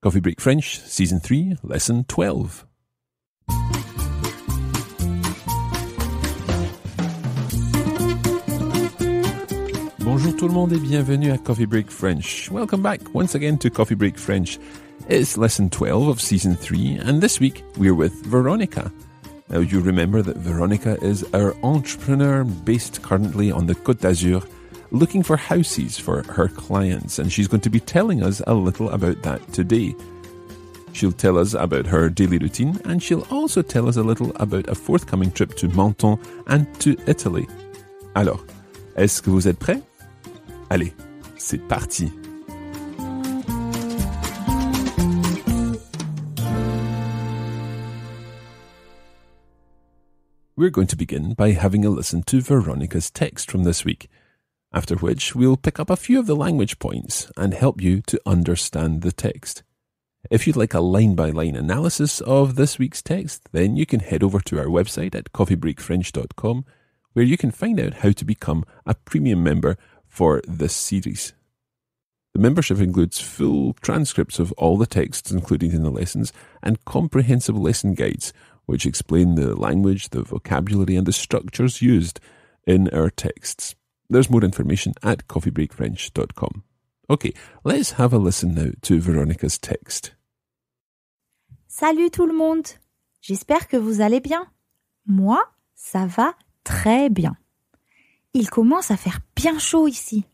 Coffee Break French, Season 3, Lesson 12. Bonjour tout le monde et bienvenue à Coffee Break French. Welcome back once again to Coffee Break French. It's Lesson 12 of Season 3, and this week we're with Veronica. Now, you remember that Veronica is our entrepreneur based currently on the Côte d'Azur looking for houses for her clients, and she's going to be telling us a little about that today. She'll tell us about her daily routine, and she'll also tell us a little about a forthcoming trip to Menton and to Italy. Alors, est-ce que vous êtes prêts? Allez, c'est parti! We're going to begin by having a listen to Veronica's text from this week after which we'll pick up a few of the language points and help you to understand the text. If you'd like a line-by-line analysis of this week's text, then you can head over to our website at coffeebreakfrench.com where you can find out how to become a premium member for this series. The membership includes full transcripts of all the texts included in the lessons and comprehensive lesson guides which explain the language, the vocabulary and the structures used in our texts. There's more information at coffeebreakfrench.com. Ok, let's have a listen now to Veronica's text. Salut tout le monde! J'espère que vous allez bien. Moi, ça va très bien. Il commence à faire bien chaud ici.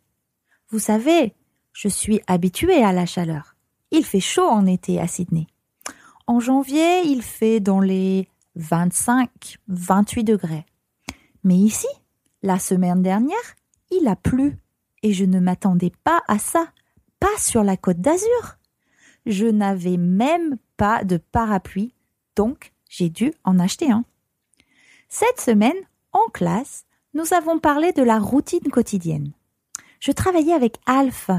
Vous savez, je suis habituée à la chaleur. Il fait chaud en été à Sydney. En janvier, il fait dans les 25, 28 degrés. Mais ici, la semaine dernière, il a plu, et je ne m'attendais pas à ça, pas sur la côte d'Azur. Je n'avais même pas de parapluie, donc j'ai dû en acheter un. Cette semaine, en classe, nous avons parlé de la routine quotidienne. Je travaillais avec Alf,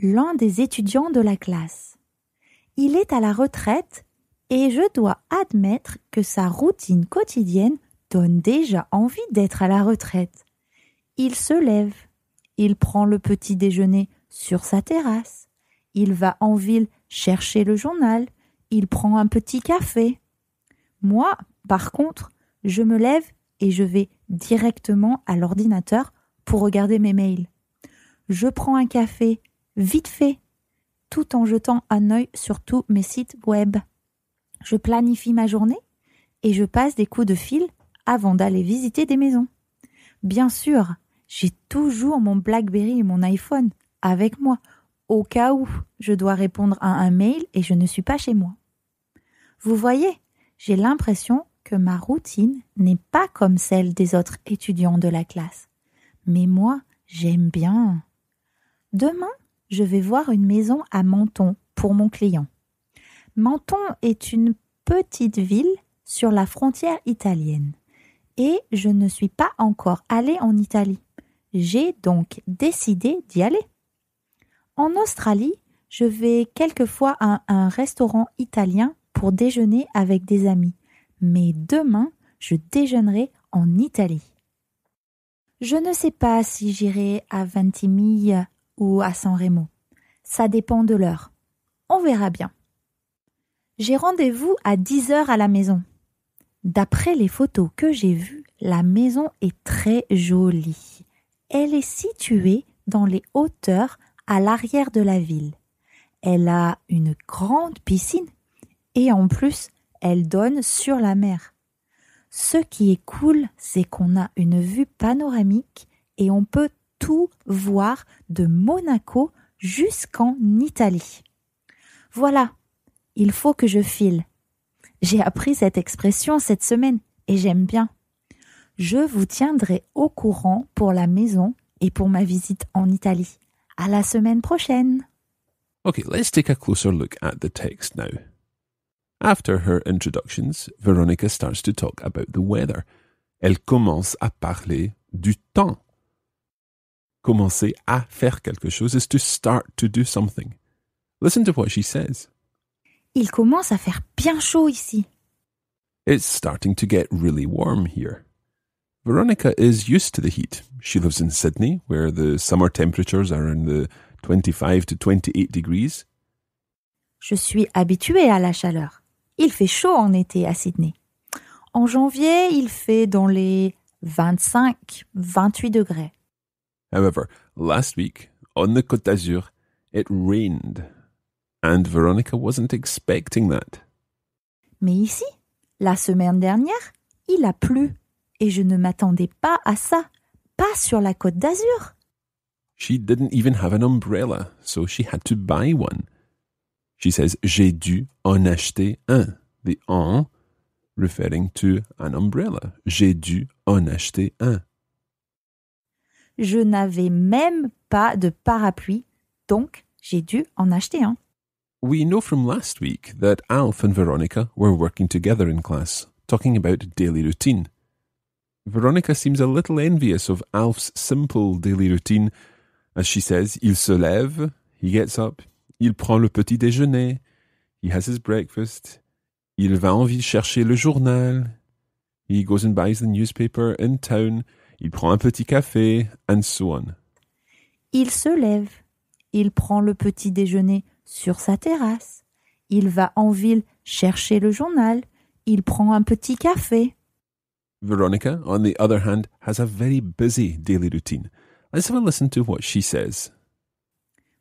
l'un des étudiants de la classe. Il est à la retraite et je dois admettre que sa routine quotidienne donne déjà envie d'être à la retraite. Il se lève, il prend le petit déjeuner sur sa terrasse, il va en ville chercher le journal, il prend un petit café. Moi, par contre, je me lève et je vais directement à l'ordinateur pour regarder mes mails. Je prends un café vite fait, tout en jetant un œil sur tous mes sites web. Je planifie ma journée et je passe des coups de fil avant d'aller visiter des maisons. Bien sûr, j'ai toujours mon BlackBerry et mon iPhone avec moi, au cas où je dois répondre à un mail et je ne suis pas chez moi. Vous voyez, j'ai l'impression que ma routine n'est pas comme celle des autres étudiants de la classe. Mais moi, j'aime bien. Demain, je vais voir une maison à Menton pour mon client. Menton est une petite ville sur la frontière italienne. Et je ne suis pas encore allée en Italie. J'ai donc décidé d'y aller. En Australie, je vais quelquefois à un restaurant italien pour déjeuner avec des amis, mais demain, je déjeunerai en Italie. Je ne sais pas si j'irai à Ventimiglia ou à San Remo. Ça dépend de l'heure. On verra bien. J'ai rendez-vous à 10 heures à la maison. D'après les photos que j'ai vues, la maison est très jolie. Elle est située dans les hauteurs à l'arrière de la ville. Elle a une grande piscine et en plus, elle donne sur la mer. Ce qui est cool, c'est qu'on a une vue panoramique et on peut tout voir de Monaco jusqu'en Italie. Voilà, il faut que je file. J'ai appris cette expression cette semaine et j'aime bien. Je vous tiendrai au courant pour la maison et pour ma visite en Italie. À la semaine prochaine. Okay, let's take a closer look at the text now. After her introductions, Veronica starts to talk about the weather. Elle commence à parler du temps. Commencer à faire quelque chose is to start to do something. Listen to what she says. Il commence à faire bien chaud ici. It's starting to get really warm here. Veronica is used to the heat. She lives in Sydney, where the summer temperatures are in the 25 to 28 degrees. Je suis habituée à la chaleur. Il fait chaud en été à Sydney. En janvier, il fait dans les 25, 28 degrés. However, last week, on the Côte d'Azur, it rained. And Veronica wasn't expecting that. Mais ici, la semaine dernière, il a plu et je ne m'attendais pas à ça, pas sur la côte d'Azur. She didn't even have an umbrella, so she had to buy one. She says j'ai dû en acheter un. The en referring to an umbrella. J'ai dû en acheter un. Je n'avais même pas de parapluie, donc j'ai dû en acheter un. We know from last week that Alf and Veronica were working together in class, talking about daily routine. Veronica seems a little envious of Alf's simple daily routine. As she says, il se lève, he gets up, il prend le petit déjeuner, he has his breakfast, il va en ville chercher le journal, he goes and buys the newspaper in town, il prend un petit café, and so on. Il se lève, il prend le petit déjeuner sur sa terrasse, il va en ville chercher le journal, il prend un petit café. Veronica, on the other hand, has a very busy daily routine. Let's have a listen to what she says.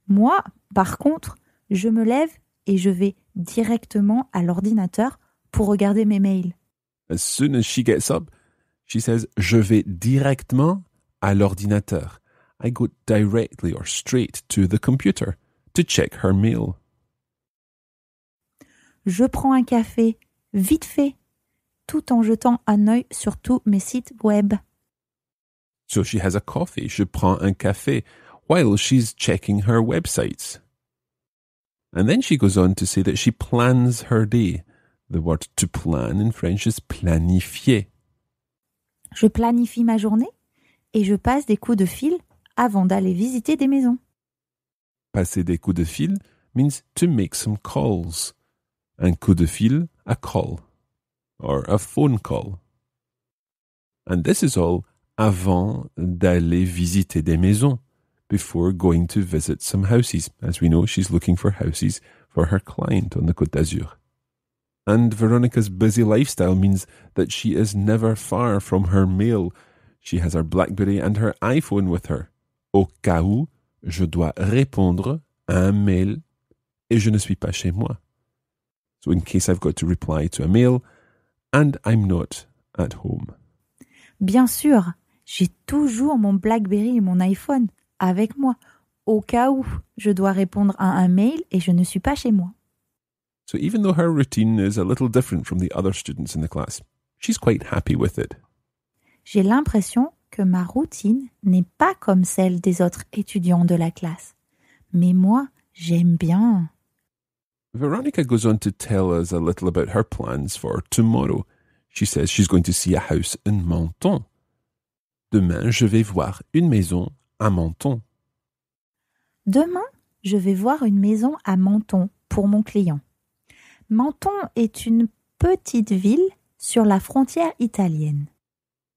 Moi, par contre, je me lève et je vais directement à l'ordinateur pour regarder mes mails. As soon as she gets up, she says je vais directement à l'ordinateur. I go directly or straight to the computer to check her mail. Je prends un café vite fait tout en jetant un œil sur tous mes sites web. So she has a coffee, je prends un café, while she's checking her websites. And then she goes on to say that she plans her day. The word to plan in French is planifier. Je planifie ma journée et je passe des coups de fil avant d'aller visiter des maisons. Passer des coups de fil means to make some calls. Un coup de fil, a call. or a phone call. And this is all avant d'aller visiter des maisons, before going to visit some houses. As we know, she's looking for houses for her client on the Côte d'Azur. And Veronica's busy lifestyle means that she is never far from her mail. She has her Blackberry and her iPhone with her. Au cas où, je dois répondre à un mail et je ne suis pas chez moi. So, in case I've got to reply to a mail and I'm not at home. Bien sûr, j'ai toujours mon BlackBerry et mon iPhone avec moi au cas où je dois répondre à un mail et je ne suis pas chez moi. So even though her routine is a little different from the other students in the class, she's quite happy with it. J'ai l'impression que ma routine n'est pas comme celle des autres étudiants de la classe. Mais moi, j'aime bien. Veronica goes on to tell us a little about her plans for tomorrow. She says she's going to see a house in Menton. Demain, je vais voir une maison à Menton. Demain, je vais voir une maison à Menton pour mon client. Menton est une petite ville sur la frontière italienne.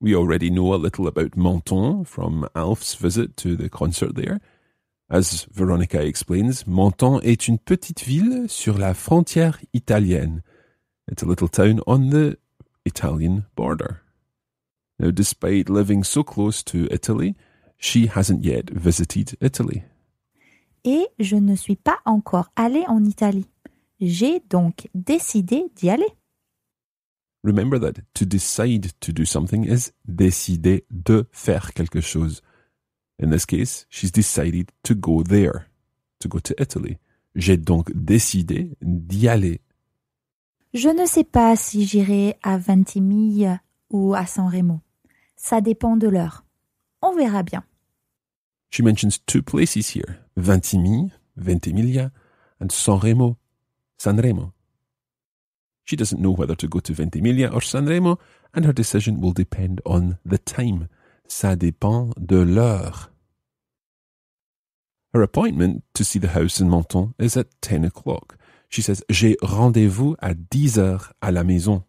We already know a little about Menton from Alf's visit to the concert there. As Veronica explains, Menton est une petite ville sur la frontière italienne. It's a little town on the Italian border. Now, despite living so close to Italy, she hasn't yet visited Italy. Et je ne suis pas encore allée en Italie. J'ai donc décidé d'y aller. Remember that to decide to do something is décider de faire quelque chose. In this case, she's decided to go there, to go to Italy. J'ai donc décidé d'y aller. Je ne sais pas si j'irai à Ventimiglia ou à San Remo. Ça dépend de l'heure. On verra bien. She mentions two places here, Ventimille, Ventimiglia, and San Remo, San Remo. She doesn't know whether to go to Ventimiglia or San Remo, and her decision will depend on the time ça dépend de l'heure. Her appointment to see the house in Menton is at 10 o'clock. She says, J'ai rendez-vous à 10 heures à la maison.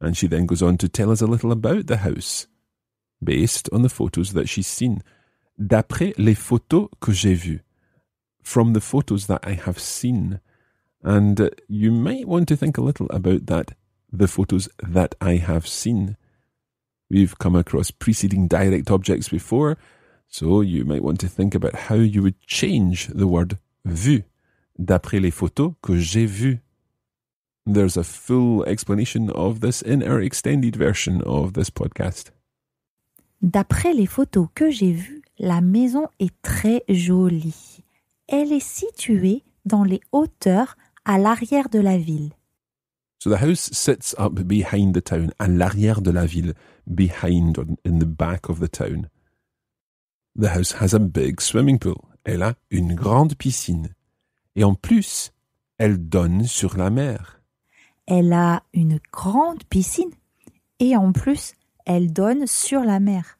And she then goes on to tell us a little about the house, based on the photos that she's seen. D'après les photos que j'ai vues, from the photos that I have seen. And you might want to think a little about that, the photos that I have seen. We've come across preceding direct objects before, so you might want to think about how you would change the word vu d'après les photos que j'ai vues. There's a full explanation of this in our extended version of this podcast. D'après les photos que j'ai vues, la maison est très jolie. Elle est située dans les hauteurs à l'arrière de la ville. So the house sits up behind the town, à l'arrière de la ville, behind or in the back of the town. The house has a big swimming pool. Elle a une grande piscine. Et en plus, elle donne sur la mer. Elle a une grande piscine. Et en plus, elle donne sur la mer.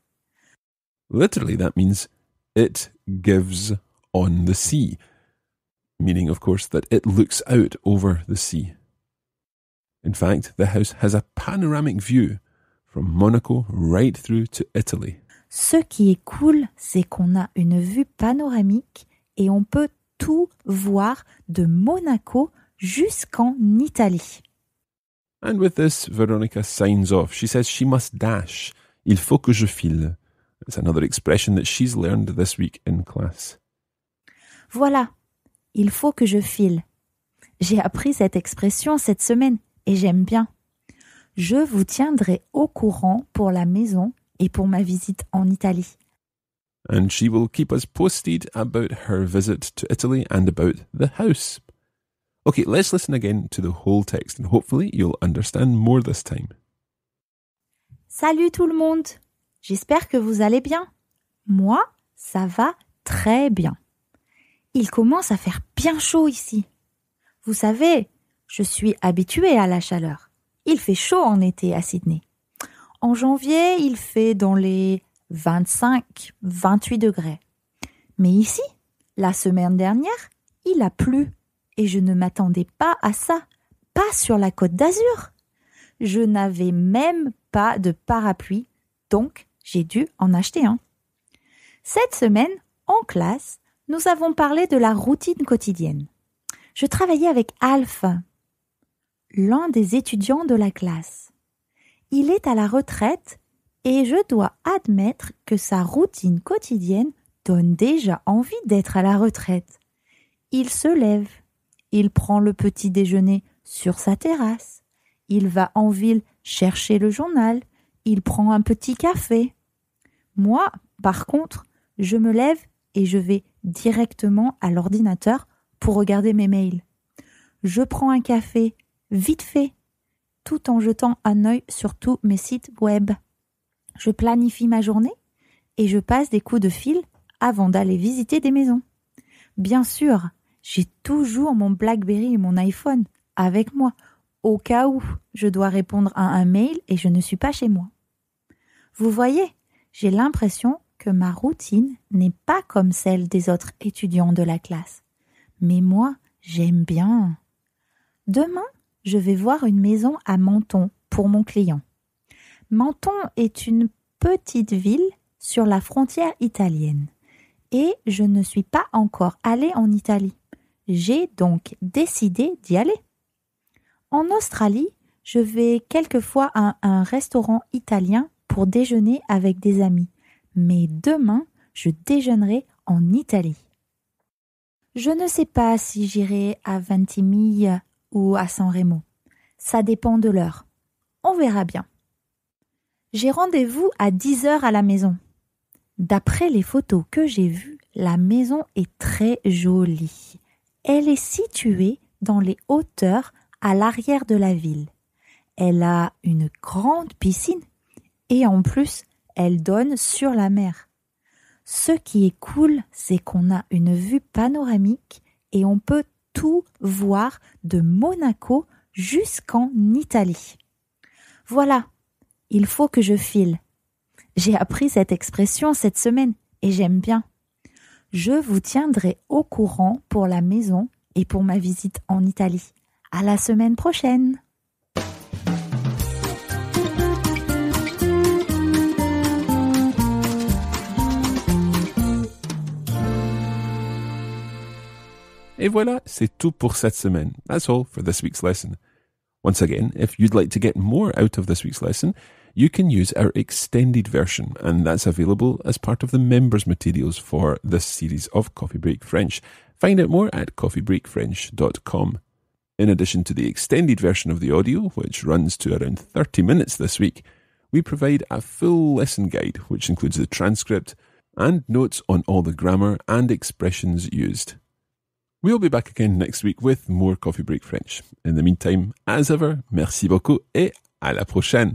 Literally, that means it gives on the sea. Meaning, of course, that it looks out over the sea. In fact, the house has a panoramic view from Monaco right through to Italy. Ce qui est cool, c'est qu'on a une vue panoramique et on peut tout voir de Monaco jusqu'en Italie. And with this, Veronica signs off. She says she must dash. Il faut que je file. It's another expression that she's learned this week in class. Voilà. Il faut que je file. J'ai appris cette expression cette semaine et j'aime bien. Je vous tiendrai au courant pour la maison et pour ma visite en Italie. And she will keep us posted about her visit to Italy and about the house. Okay, let's listen again to the whole text and hopefully you'll understand more this time. Salut tout le monde! J'espère que vous allez bien. Moi, ça va très bien. Il commence à faire bien chaud ici. Vous savez, je suis habituée à la chaleur. Il fait chaud en été à Sydney. En janvier, il fait dans les 25, 28 degrés. Mais ici, la semaine dernière, il a plu et je ne m'attendais pas à ça, pas sur la côte d'Azur. Je n'avais même pas de parapluie, donc j'ai dû en acheter un. Cette semaine, en classe, nous avons parlé de la routine quotidienne. Je travaillais avec Alf l'un des étudiants de la classe. Il est à la retraite et je dois admettre que sa routine quotidienne donne déjà envie d'être à la retraite. Il se lève, il prend le petit déjeuner sur sa terrasse, il va en ville chercher le journal, il prend un petit café. Moi, par contre, je me lève et je vais directement à l'ordinateur pour regarder mes mails. Je prends un café vite fait, tout en jetant un œil sur tous mes sites web. Je planifie ma journée et je passe des coups de fil avant d'aller visiter des maisons. Bien sûr, j'ai toujours mon BlackBerry et mon iPhone avec moi, au cas où je dois répondre à un mail et je ne suis pas chez moi. Vous voyez, j'ai l'impression que ma routine n'est pas comme celle des autres étudiants de la classe. Mais moi, j'aime bien. Demain, je vais voir une maison à Menton pour mon client. Menton est une petite ville sur la frontière italienne et je ne suis pas encore allée en Italie. J'ai donc décidé d'y aller. En Australie, je vais quelquefois à un restaurant italien pour déjeuner avec des amis, mais demain, je déjeunerai en Italie. Je ne sais pas si j'irai à Ventimiglia ou à San Remo. Ça dépend de l'heure. On verra bien. J'ai rendez-vous à 10 heures à la maison. D'après les photos que j'ai vues, la maison est très jolie. Elle est située dans les hauteurs à l'arrière de la ville. Elle a une grande piscine et en plus, elle donne sur la mer. Ce qui est cool, c'est qu'on a une vue panoramique et on peut tout voir de Monaco jusqu'en Italie. Voilà, il faut que je file. J'ai appris cette expression cette semaine et j'aime bien. Je vous tiendrai au courant pour la maison et pour ma visite en Italie. À la semaine prochaine! Et voilà, c'est tout pour cette semaine. That's all for this week's lesson. Once again, if you'd like to get more out of this week's lesson, you can use our extended version, and that's available as part of the members' materials for this series of Coffee Break French. Find out more at coffeebreakfrench.com. In addition to the extended version of the audio, which runs to around 30 minutes this week, we provide a full lesson guide, which includes the transcript and notes on all the grammar and expressions used. We'll be back again next week with more Coffee Break French. In the meantime, as ever, merci beaucoup et à la prochaine.